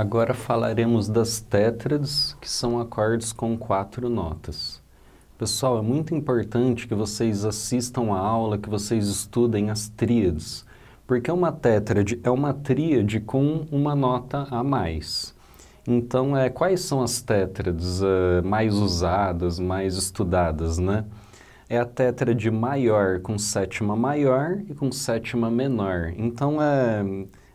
Agora falaremos das tétrades, que são acordes com quatro notas. Pessoal, é muito importante que vocês assistam a aula, que vocês estudem as tríades, porque uma tétrade é uma tríade com uma nota a mais. Então, é, quais são as tétrades uh, mais usadas, mais estudadas, né? É a tétrade maior com sétima maior e com sétima menor. Então, é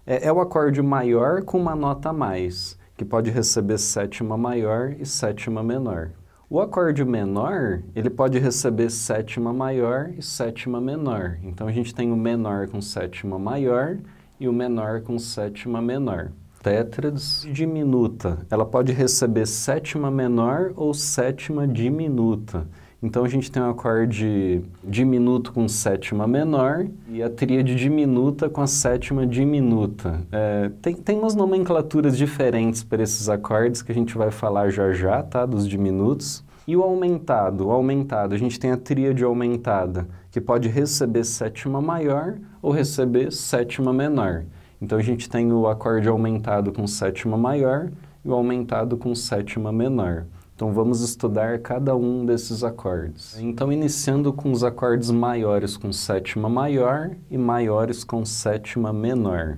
é, é o acorde maior com uma nota a mais, que pode receber sétima maior e sétima menor. O acorde menor, ele pode receber sétima maior e sétima menor. Então, a gente tem o menor com sétima maior e o menor com sétima menor. Tétrades diminuta, ela pode receber sétima menor ou sétima diminuta. Então a gente tem um acorde diminuto com sétima menor e a tríade diminuta com a sétima diminuta. É, tem, tem umas nomenclaturas diferentes para esses acordes que a gente vai falar já já, tá? Dos diminutos. E o aumentado, o aumentado, a gente tem a tríade aumentada, que pode receber sétima maior ou receber sétima menor. Então a gente tem o acorde aumentado com sétima maior e o aumentado com sétima menor. Então vamos estudar cada um desses acordes. Então iniciando com os acordes maiores com sétima maior e maiores com sétima menor.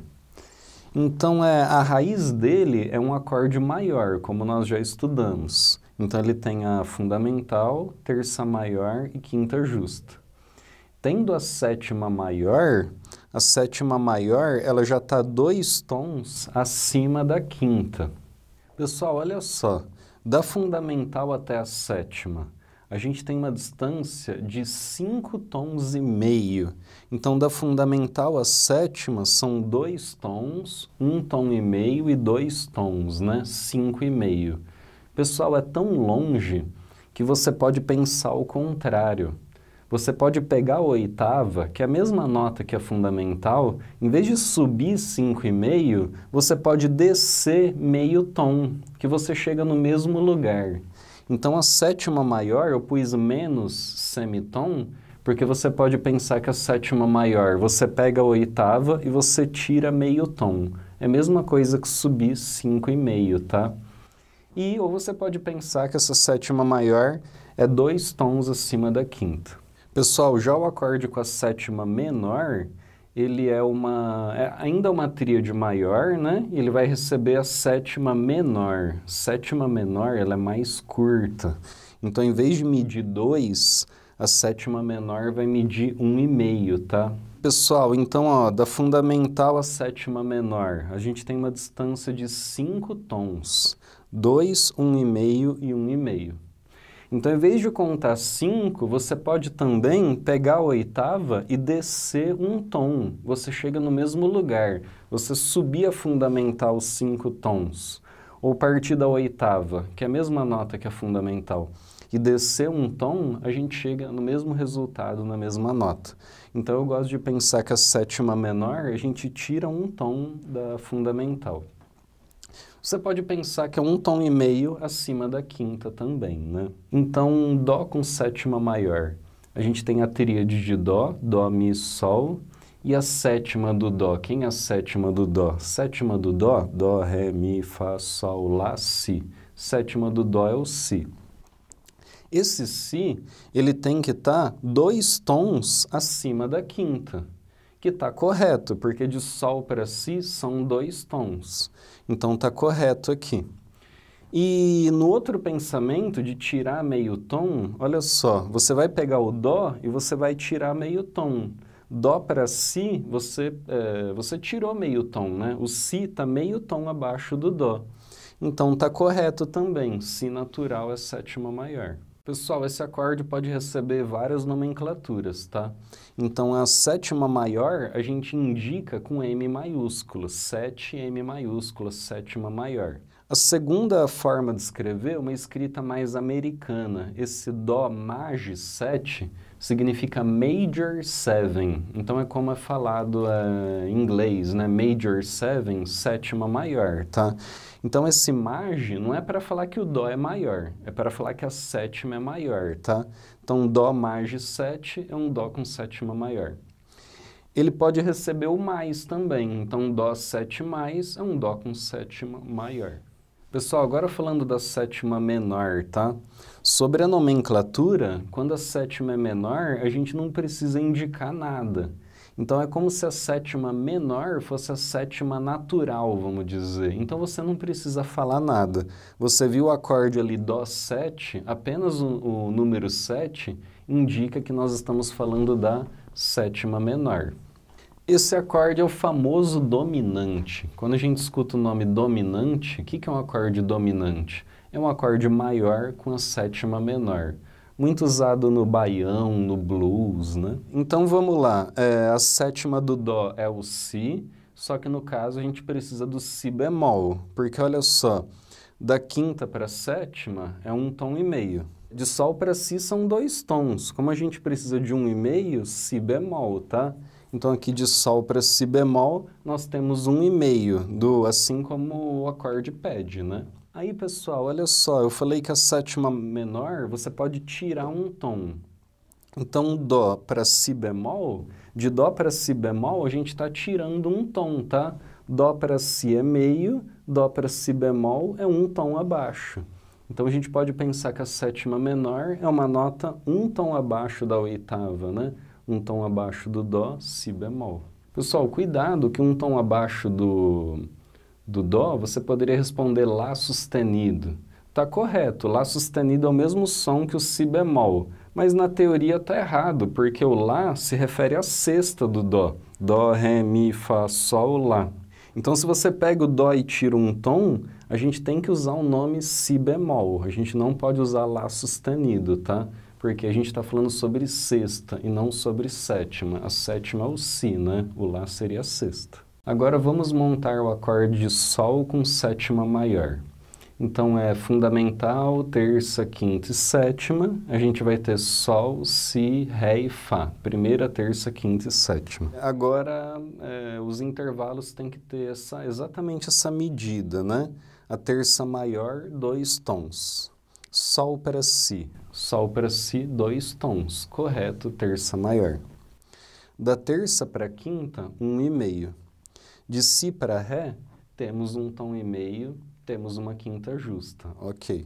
Então é, a raiz dele é um acorde maior, como nós já estudamos. Então ele tem a fundamental, terça maior e quinta justa. Tendo a sétima maior, a sétima maior ela já está dois tons acima da quinta. Pessoal, olha só. Da fundamental até a sétima, a gente tem uma distância de 5 tons e meio. Então, da fundamental à sétima são dois tons, um tom e meio e dois tons, né? Cinco e meio. Pessoal, é tão longe que você pode pensar o contrário você pode pegar a oitava, que é a mesma nota que a fundamental, em vez de subir 5,5, você pode descer meio tom, que você chega no mesmo lugar. Então a sétima maior eu pus menos semitom, porque você pode pensar que a sétima maior, você pega a oitava e você tira meio tom. É a mesma coisa que subir 5,5, tá? E ou você pode pensar que essa sétima maior é dois tons acima da quinta. Pessoal, já o acorde com a sétima menor, ele é uma é ainda uma tríade maior, né? ele vai receber a sétima menor. Sétima menor, ela é mais curta. Então, em vez de medir 2, a sétima menor vai medir 1,5, um tá? Pessoal, então, ó, da fundamental à sétima menor, a gente tem uma distância de 5 tons. 2, 1,5 um e 1,5. Um então, em vez de contar cinco, você pode também pegar a oitava e descer um tom. Você chega no mesmo lugar. Você subir a fundamental cinco tons. Ou partir da oitava, que é a mesma nota que a fundamental, e descer um tom, a gente chega no mesmo resultado, na mesma nota. Então, eu gosto de pensar que a sétima menor, a gente tira um tom da fundamental. Você pode pensar que é um tom e meio acima da quinta também, né? Então, Dó com sétima maior. A gente tem a tríade de Dó, Dó, Mi, Sol. E a sétima do Dó? Quem é a sétima do Dó? Sétima do Dó? Dó, Ré, Mi, Fá, Sol, Lá, Si. Sétima do Dó é o Si. Esse Si, ele tem que estar tá dois tons acima da quinta que está correto, porque de sol para si são dois tons. Então está correto aqui. E no outro pensamento de tirar meio tom, olha só, você vai pegar o dó e você vai tirar meio tom. Dó para si, você, é, você tirou meio tom, né? O si está meio tom abaixo do dó. Então está correto também, si natural é sétima maior. Pessoal, esse acorde pode receber várias nomenclaturas, tá? Então, a sétima maior a gente indica com M maiúsculo, 7 M maiúsculo, sétima maior. A segunda forma de escrever é uma escrita mais americana. Esse Dó mage 7 significa Major Seven. Então é como é falado é, em inglês, né? Major Seven, sétima maior, tá? Então esse margem não é para falar que o dó é maior, é para falar que a sétima é maior, tá? Então dó mage 7 é um dó com sétima maior. Ele pode receber o mais também. Então dó 7 mais é um dó com sétima maior. Pessoal, agora falando da sétima menor, tá? Sobre a nomenclatura, quando a sétima é menor, a gente não precisa indicar nada. Então é como se a sétima menor fosse a sétima natural, vamos dizer. Então você não precisa falar nada. Você viu o acorde ali Dó7, apenas o, o número 7 indica que nós estamos falando da sétima menor. Esse acorde é o famoso dominante. Quando a gente escuta o nome dominante, o que, é um acorde dominante? É um acorde maior com a sétima menor. Muito usado no baião, no blues, né? Então vamos lá. É, a sétima do Dó é o Si, só que no caso a gente precisa do Si bemol, porque olha só, da quinta para a sétima é um tom e meio. De Sol para Si são dois tons. Como a gente precisa de um e meio, Si bemol, tá? Então, aqui de Sol para Si bemol, nós temos um e meio do, assim como o acorde pede, né? Aí, pessoal, olha só, eu falei que a sétima menor, você pode tirar um tom. Então, Dó para Si bemol, de Dó para Si bemol, a gente está tirando um tom, tá? Dó para Si é meio, Dó para Si bemol é um tom abaixo. Então, a gente pode pensar que a sétima menor é uma nota um tom abaixo da oitava, né? um tom abaixo do Dó, Si bemol. Pessoal, cuidado que um tom abaixo do, do Dó, você poderia responder Lá sustenido. Está correto, Lá sustenido é o mesmo som que o Si bemol, mas na teoria está errado, porque o Lá se refere à sexta do Dó. Dó, Ré, Mi, Fá, Sol, Lá. Então, se você pega o Dó e tira um tom, a gente tem que usar o nome Si bemol, a gente não pode usar Lá sustenido, tá? porque a gente está falando sobre sexta e não sobre sétima. A sétima é o si, né? O lá seria a sexta. Agora vamos montar o acorde de sol com sétima maior. Então é fundamental, terça, quinta e sétima. A gente vai ter Sol, Si, Ré e Fá. Primeira, terça, quinta e sétima. Agora, é, os intervalos têm que ter essa, exatamente essa medida, né? A terça maior, dois tons. Sol para Si. Sol para Si, dois tons. Correto, terça maior. Da terça para quinta, um e meio. De Si para Ré, temos um tom e meio, temos uma quinta justa. Ok.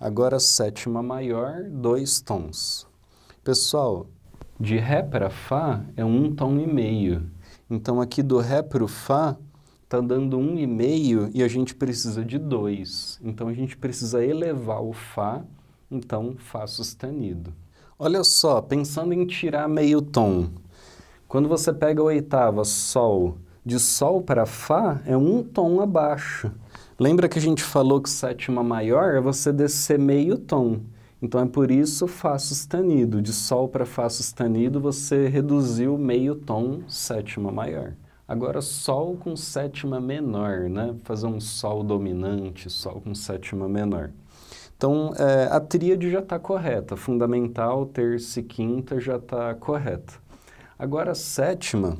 Agora, sétima maior, dois tons. Pessoal, de Ré para Fá é um tom e meio. Então, aqui do Ré para o Fá, está dando um e meio e a gente precisa de dois. Então a gente precisa elevar o Fá, então Fá sustenido. Olha só, pensando em tirar meio tom. Quando você pega a oitava Sol, de Sol para Fá é um tom abaixo. Lembra que a gente falou que sétima maior é você descer meio tom. Então é por isso Fá sustenido. De Sol para Fá sustenido você reduziu meio tom sétima maior. Agora, Sol com sétima menor, né? Fazer um Sol dominante, Sol com sétima menor. Então, é, a tríade já está correta. Fundamental, terça e quinta já está correta. Agora, a sétima,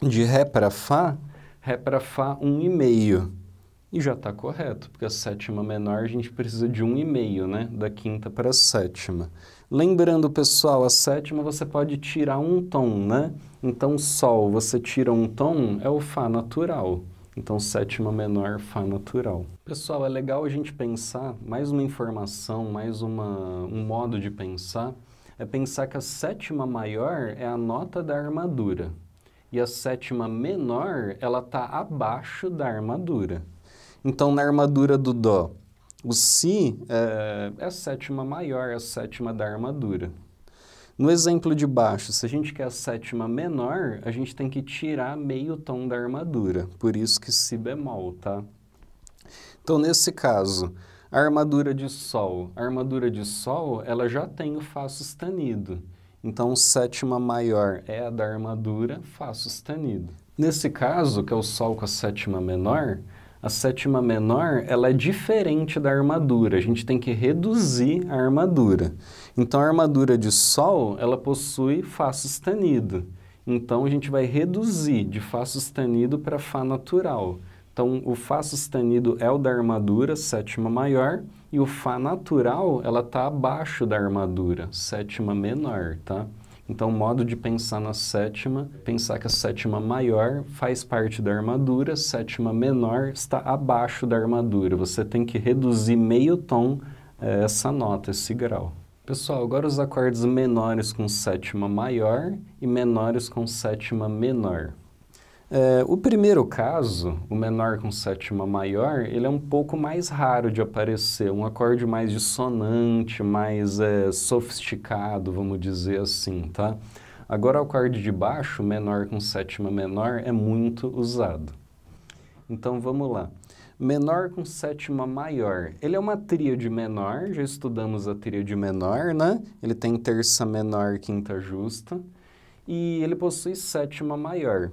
de Ré para Fá, Ré para Fá e meio e já está correto, porque a sétima menor a gente precisa de um e meio, né? Da quinta para a sétima. Lembrando, pessoal, a sétima você pode tirar um tom, né? Então, Sol, você tira um tom, é o Fá natural. Então, sétima menor, Fá natural. Pessoal, é legal a gente pensar, mais uma informação, mais uma, um modo de pensar, é pensar que a sétima maior é a nota da armadura. E a sétima menor, ela está abaixo da armadura. Então, na armadura do Dó, o Si é, é a sétima maior, é a sétima da armadura. No exemplo de baixo, se a gente quer a sétima menor, a gente tem que tirar meio tom da armadura, por isso que si bemol, tá? Então, nesse caso, a armadura de sol, a armadura de sol, ela já tem o fá sustenido. Então, sétima maior é a da armadura, fá sustenido. Nesse caso, que é o sol com a sétima menor, a sétima menor, ela é diferente da armadura. A gente tem que reduzir a armadura. Então, a armadura de Sol, ela possui Fá sustenido. Então, a gente vai reduzir de Fá sustenido para Fá natural. Então, o Fá sustenido é o da armadura, sétima maior, e o Fá natural, ela está abaixo da armadura, sétima menor, tá? Então, o modo de pensar na sétima, pensar que a sétima maior faz parte da armadura, sétima menor está abaixo da armadura. Você tem que reduzir meio tom é, essa nota, esse grau. Pessoal, agora os acordes menores com sétima maior e menores com sétima menor. É, o primeiro caso, o menor com sétima maior, ele é um pouco mais raro de aparecer, um acorde mais dissonante, mais é, sofisticado, vamos dizer assim, tá? Agora, o acorde de baixo, menor com sétima menor, é muito usado. Então, vamos lá. Menor com sétima maior. Ele é uma tríade menor, já estudamos a tríade menor, né? Ele tem terça menor, quinta justa, e ele possui sétima maior.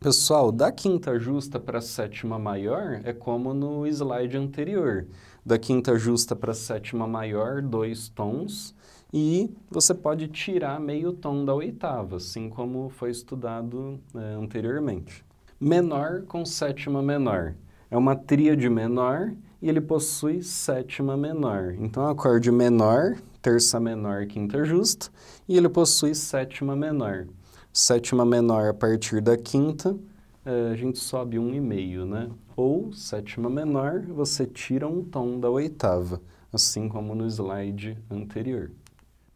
Pessoal, da quinta justa para a sétima maior é como no slide anterior. Da quinta justa para a sétima maior, dois tons, e você pode tirar meio tom da oitava, assim como foi estudado é, anteriormente. Menor com sétima menor. É uma tríade menor e ele possui sétima menor. Então, acorde menor, terça menor, quinta justa, e ele possui sétima menor sétima menor a partir da quinta, é, a gente sobe um e meio, né? Ou sétima menor, você tira um tom da oitava, assim como no slide anterior.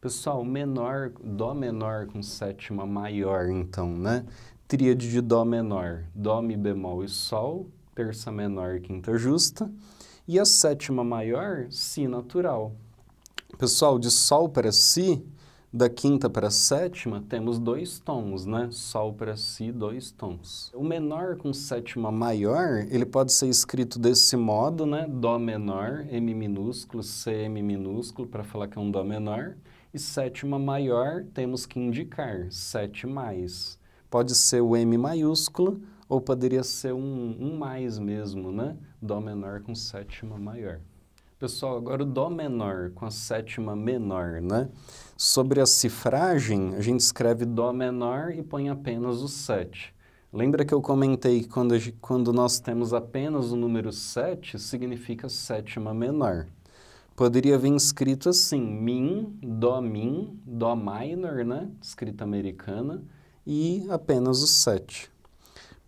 Pessoal, menor, dó menor com sétima maior, então, né? Tríade de dó menor, dó, mi bemol e sol, terça menor, quinta justa, e a sétima maior, si natural. Pessoal, de sol para si, da quinta para a sétima, temos dois tons, né? Sol para si, dois tons. O menor com sétima maior, ele pode ser escrito desse modo, né? Dó menor, M minúsculo, CM minúsculo, para falar que é um Dó menor. E sétima maior, temos que indicar, 7 mais. Pode ser o M maiúsculo, ou poderia ser um, um mais mesmo, né? Dó menor com sétima maior. Pessoal, agora o Dó menor com a sétima menor, né? Sobre a cifragem, a gente escreve Dó menor e põe apenas o 7. Lembra que eu comentei que quando, quando nós temos apenas o número 7, significa sétima menor. Poderia vir escrito assim, Min, Dó Min, Dó minor, né? Escrita americana, e apenas o 7.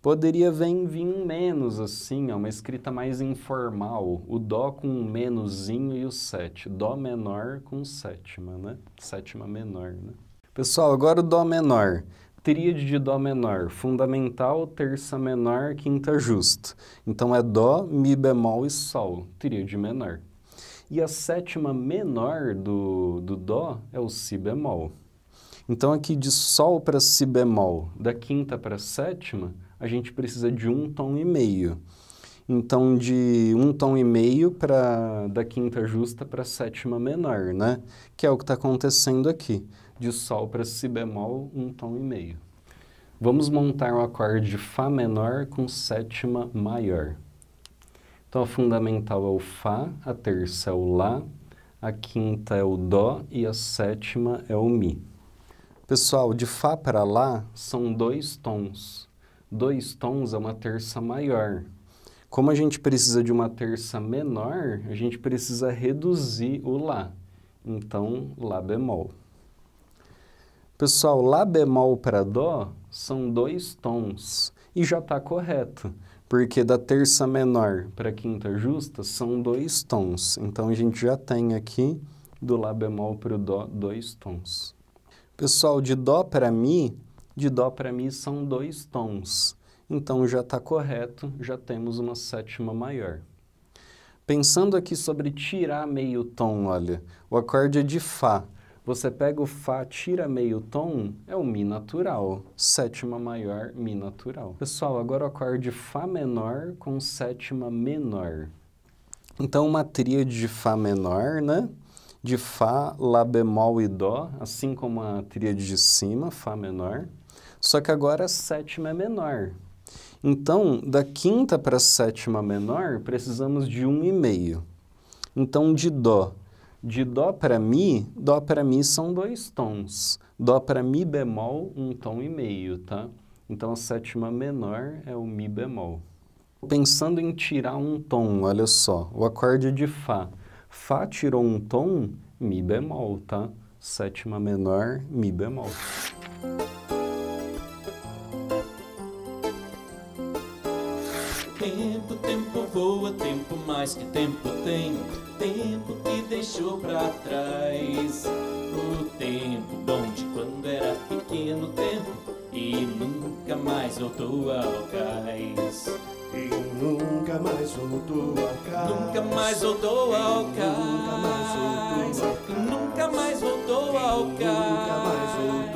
Poderia vir, vir um menos, assim, ó, é uma escrita mais informal. O Dó com um menusinho e o 7. Dó menor com sétima, né? Sétima menor, né? Pessoal, agora o Dó menor tríade de Dó menor, fundamental, terça menor, quinta justa. Então é Dó, Mi bemol e Sol, tríade menor. E a sétima menor do, do Dó é o Si bemol. Então aqui de Sol para Si bemol, da quinta para sétima, a gente precisa de um tom e meio. Então, de um tom e meio para da quinta justa para sétima menor, né? Que é o que está acontecendo aqui. De sol para si bemol, um tom e meio. Vamos montar um acorde de Fá menor com sétima maior. Então, a fundamental é o Fá, a terça é o Lá, a quinta é o Dó e a sétima é o Mi. Pessoal, de Fá para Lá são dois tons dois tons é uma terça maior. Como a gente precisa de uma terça menor, a gente precisa reduzir o Lá. Então, Lá bemol. Pessoal, Lá bemol para Dó são dois tons e já está correto, porque da terça menor para quinta justa são dois tons. Então, a gente já tem aqui do Lá bemol para o Dó dois tons. Pessoal, de Dó para Mi, de Dó para Mi são dois tons. Então já está correto, já temos uma sétima maior. Pensando aqui sobre tirar meio tom, olha, o acorde é de Fá. Você pega o Fá, tira meio tom, é o Mi natural. Sétima maior, Mi natural. Pessoal, agora o acorde Fá menor com sétima menor. Então, uma tríade de Fá menor, né? De Fá, Lá bemol e Dó, assim como a tríade de cima, Fá menor. Só que agora a sétima é menor. Então, da quinta para a sétima menor, precisamos de um e meio. Então, de Dó. De Dó para Mi, Dó para Mi são dois tons. Dó para Mi bemol, um tom e meio, tá? Então, a sétima menor é o Mi bemol. Pensando em tirar um tom, olha só, o acorde de Fá. Fá tirou um tom, Mi bemol, tá? Sétima menor, Mi bemol. Tempo, tempo voa, tempo mais que tempo tem. Tempo que deixou pra trás. O tempo bom de quando era pequeno tempo e nunca mais voltou ao cais. E nunca mais voltou ao cais. Nunca mais voltou ao cais. Nunca mais voltou ao cais. Nunca mais voltou ao cais.